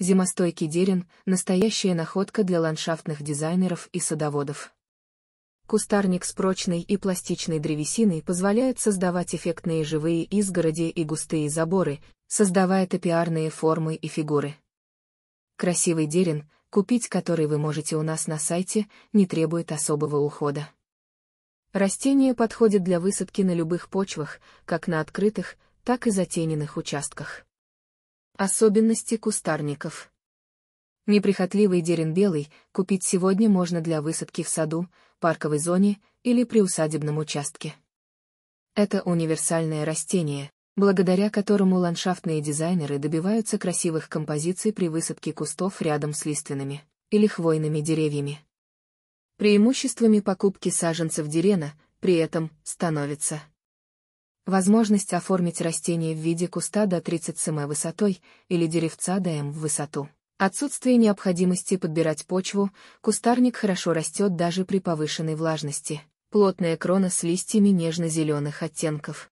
Зимостойкий дерен – настоящая находка для ландшафтных дизайнеров и садоводов. Кустарник с прочной и пластичной древесиной позволяет создавать эффектные живые изгороди и густые заборы, создавая топиарные формы и фигуры. Красивый дерен, купить который вы можете у нас на сайте, не требует особого ухода. Растение подходит для высадки на любых почвах, как на открытых, так и затененных участках. Особенности кустарников. Неприхотливый дерен белый купить сегодня можно для высадки в саду, парковой зоне или приусадебном участке. Это универсальное растение, благодаря которому ландшафтные дизайнеры добиваются красивых композиций при высадке кустов рядом с лиственными или хвойными деревьями. Преимуществами покупки саженцев дерена при этом становится Возможность оформить растение в виде куста до 30 см высотой или деревца до м в высоту. Отсутствие необходимости подбирать почву, кустарник хорошо растет даже при повышенной влажности. Плотная крона с листьями нежно-зеленых оттенков.